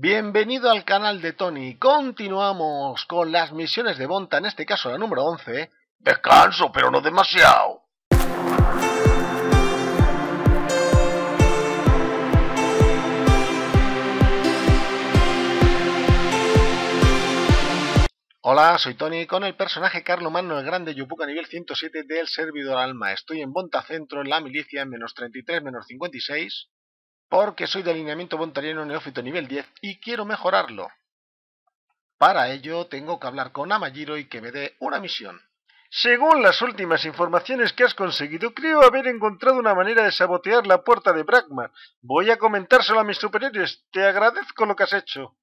Bienvenido al canal de Tony. Continuamos con las misiones de Bonta, en este caso la número 11. Descanso, pero no demasiado. Hola, soy Tony con el personaje Carlo Mano el Grande Yupuca nivel 107 del servidor Alma. Estoy en Bonta Centro en la milicia en menos 33, menos 56 porque soy de alineamiento voluntariano neófito nivel 10 y quiero mejorarlo. Para ello tengo que hablar con Amajiro y que me dé una misión. Según las últimas informaciones que has conseguido, creo haber encontrado una manera de sabotear la puerta de Bragma. Voy a comentárselo a mis superiores. Te agradezco lo que has hecho.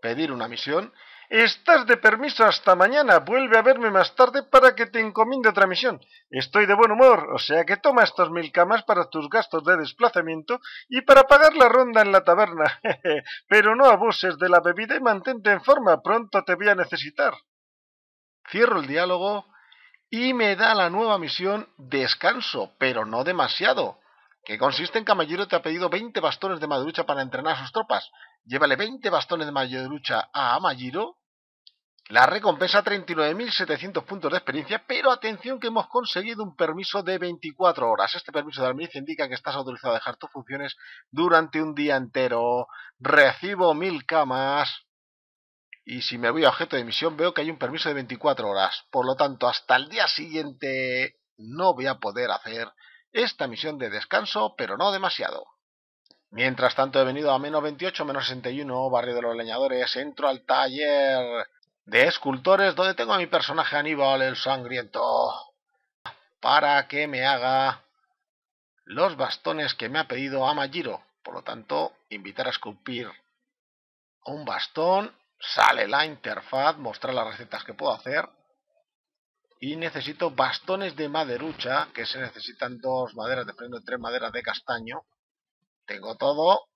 Pedir una misión Estás de permiso hasta mañana. Vuelve a verme más tarde para que te encomiende otra misión. Estoy de buen humor, o sea que toma estos mil camas para tus gastos de desplazamiento y para pagar la ronda en la taberna. Pero no abuses de la bebida y mantente en forma. Pronto te voy a necesitar. Cierro el diálogo y me da la nueva misión descanso, pero no demasiado, que consiste en que Caballero te ha pedido 20 bastones de madrucha para entrenar a sus tropas. Llévale 20 bastones de madrucha a la recompensa 39.700 puntos de experiencia, pero atención que hemos conseguido un permiso de 24 horas. Este permiso de almirante indica que estás autorizado a dejar tus funciones durante un día entero. Recibo 1000 camas. Y si me voy a objeto de misión veo que hay un permiso de 24 horas. Por lo tanto, hasta el día siguiente no voy a poder hacer esta misión de descanso, pero no demasiado. Mientras tanto he venido a menos 28, menos 61, barrio de los leñadores. Entro al taller de escultores donde tengo a mi personaje Aníbal el Sangriento para que me haga los bastones que me ha pedido Amajiro. Por lo tanto, invitar a esculpir un bastón, sale la interfaz, mostrar las recetas que puedo hacer y necesito bastones de maderucha, que se necesitan dos maderas, dependiendo de tres maderas de castaño. Tengo todo,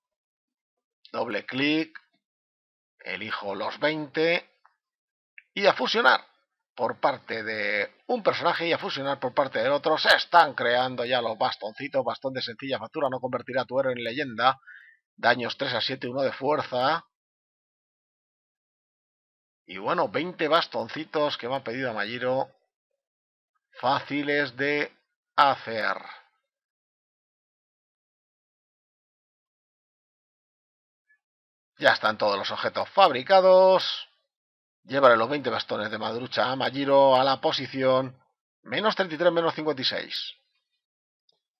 doble clic, elijo los 20, y a fusionar por parte de un personaje y a fusionar por parte del otro. Se están creando ya los bastoncitos, bastón de sencilla factura, no convertirá tu héroe en leyenda. Daños 3 a 7, 1 de fuerza. Y bueno, 20 bastoncitos que me ha pedido Mayiro. Fáciles de hacer. Ya están todos los objetos fabricados. Llévale los 20 bastones de Madrucha a Magiro a la posición menos 33 menos 56.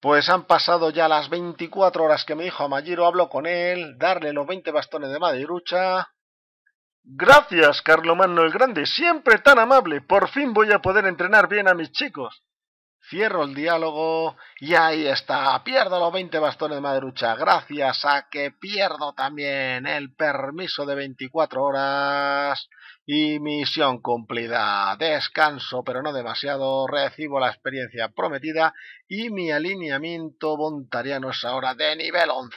Pues han pasado ya las 24 horas que me dijo Majiro hablo con él, darle los 20 bastones de Madrucha. Gracias, Carlomagno el Grande, siempre tan amable. Por fin voy a poder entrenar bien a mis chicos. Cierro el diálogo y ahí está. Pierdo los 20 bastones de Madrucha gracias a que pierdo también el permiso de 24 horas y misión cumplida. Descanso, pero no demasiado, recibo la experiencia prometida y mi alineamiento voluntariano es ahora de nivel 11.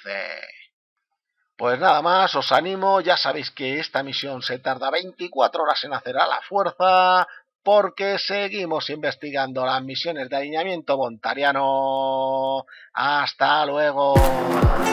Pues nada más, os animo, ya sabéis que esta misión se tarda 24 horas en hacer a la fuerza, porque seguimos investigando las misiones de alineamiento voluntariano. Hasta luego.